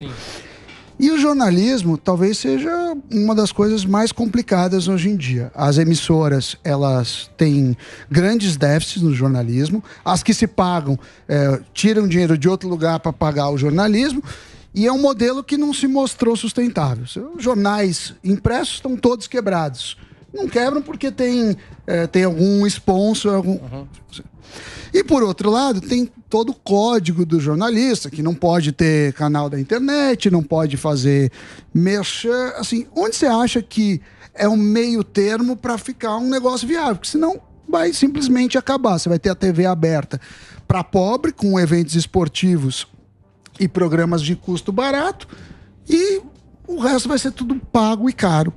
Sim. E o jornalismo talvez seja uma das coisas mais complicadas hoje em dia. As emissoras, elas têm grandes déficits no jornalismo. As que se pagam, é, tiram dinheiro de outro lugar para pagar o jornalismo. E é um modelo que não se mostrou sustentável. Os jornais impressos estão todos quebrados. Não quebram porque tem, é, tem algum sponsor. Algum... Uhum. E por outro lado, tem todo o código do jornalista, que não pode ter canal da internet, não pode fazer mexer. Assim, onde você acha que é um meio termo para ficar um negócio viável? Porque senão vai simplesmente acabar. Você vai ter a TV aberta para pobre, com eventos esportivos e programas de custo barato, e o resto vai ser tudo pago e caro.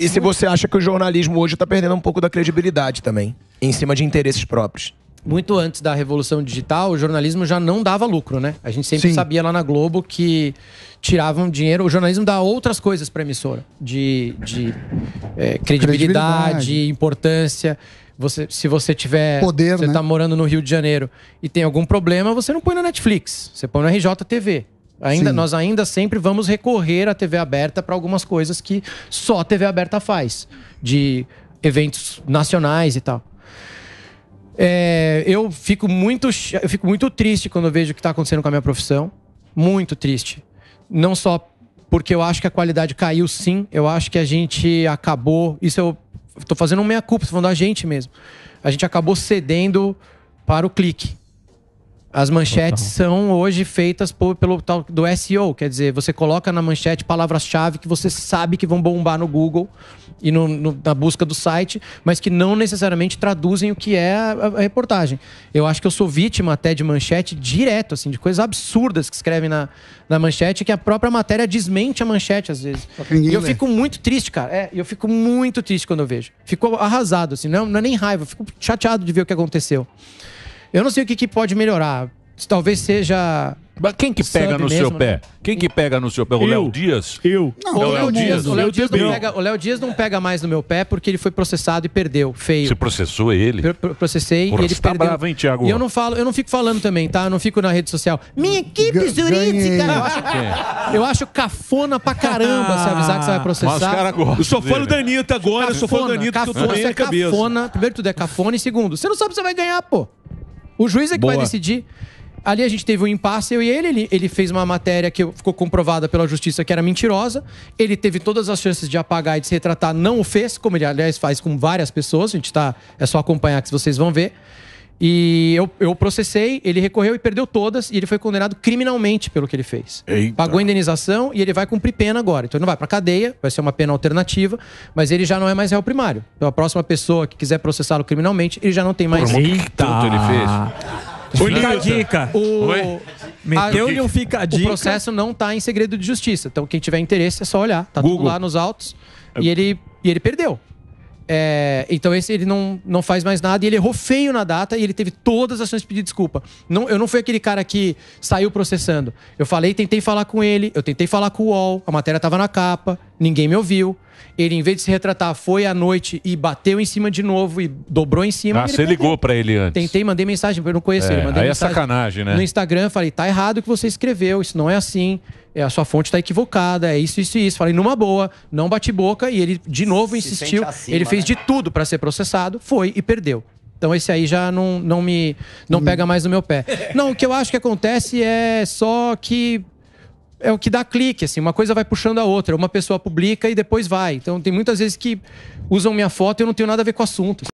E se você acha que o jornalismo hoje está perdendo um pouco da credibilidade também, em cima de interesses próprios? Muito antes da revolução digital, o jornalismo já não dava lucro, né? A gente sempre Sim. sabia lá na Globo que tiravam dinheiro. O jornalismo dá outras coisas para emissora, de, de é, credibilidade, credibilidade, importância. Você, se você tiver. Poder, você né? tá morando no Rio de Janeiro e tem algum problema, você não põe na Netflix, você põe na RJTV. Ainda, nós ainda sempre vamos recorrer à TV aberta para algumas coisas que só a TV aberta faz, de eventos nacionais e tal. É, eu, fico muito, eu fico muito triste quando vejo o que está acontecendo com a minha profissão. Muito triste. Não só porque eu acho que a qualidade caiu sim, eu acho que a gente acabou. Isso eu estou fazendo meia-culpa, estou falando da gente mesmo. A gente acabou cedendo para o clique. As manchetes Total. são hoje feitas por, pelo tal do SEO, quer dizer, você coloca na manchete palavras-chave que você sabe que vão bombar no Google e no, no, na busca do site, mas que não necessariamente traduzem o que é a, a, reportagem. Eu acho que eu sou vítima até de manchete direto, assim, de coisas absurdas que escrevem na, na manchete, que a própria matéria desmente a manchete às vezes. E eu fico muito triste, cara. É, eu fico muito triste quando eu vejo. Fico arrasado, assim, não, não é nem raiva, fico chateado de ver o que aconteceu. Eu não sei o que, que pode melhorar. Talvez seja mas quem que pega no mesmo, seu né? pé? Né? Quem que pega no seu pé? O Léo Dias? Eu. Não, o Léo Dias. O Léo Dias, Dias, não pega mais no meu pé porque ele foi processado e perdeu. Feio. Você processou ele? Pro processei Porra, e ele você tá perdeu. Tá bravo, hein, Thiago? E eu não falo, eu não fico falando também, tá? Eu não fico na rede social. Minha equipe jurídica. Eu acho, é. eu acho cafona pra caramba se avisar que você vai processar. Mas os Eu sou fã do Danito agora, cafona, eu sou fã do Danito, cafona, que eu tô é cafona. Primeiro tudo é cafona e segundo, você não sabe se vai ganhar, pô. O juiz é que Boa. vai decidir. Ali a gente teve um impasse, eu e ele, ele, ele fez uma matéria que ficou comprovada pela justiça que era mentirosa. Ele teve todas as chances de apagar e de se retratar, não o fez, como ele aliás faz com várias pessoas, a gente tá é só acompanhar que vocês vão ver. E eu, eu processei, ele recorreu e perdeu todas, e ele foi condenado criminalmente pelo que ele fez. Eita. Pagou a indenização e ele vai cumprir pena agora. Então ele não vai pra cadeia, vai ser uma pena alternativa, mas ele já não é mais réu primário. Então a próxima pessoa que quiser processá-lo criminalmente, ele já não tem mais. Eita. que ele fez. Fica a dica. O... Meteu-lhe um fica a dica. O processo não está em segredo de justiça. Então, quem tiver interesse é só olhar. Tá Google. tudo lá nos autos. E é ele, e ele perdeu. É, então esse ele não, não faz mais nada e ele errou feio na data e ele teve todas as chances de pedir desculpa. Não, eu não fui aquele cara que saiu processando. Eu falei, tentei falar com ele, eu tentei falar com o UOL, a matéria estava na capa ninguém me ouviu. Ele, em vez de se retratar, foi à noite e bateu em cima de novo e dobrou em cima. Ah, você perdeu. ligou para ele antes. Tentei, mandei mensagem, eu não conhecer. é, Mandei aí é sacanagem, né? No Instagram, falei, tá errado o que você escreveu, isso não é assim, é, a sua fonte tá equivocada, é isso, isso e isso. Falei, numa boa, não bati boca, e ele de novo insistiu. acima, ele fez né? de tudo para ser processado, foi e perdeu. Então esse aí já não, não me não hum. pega mais no meu pé. Não, o que eu acho que acontece é só que é o que dá clique, assim, uma coisa vai puxando a outra, uma pessoa publica e depois vai. Então tem muitas vezes que usam minha foto e eu não tenho nada a ver com o assunto.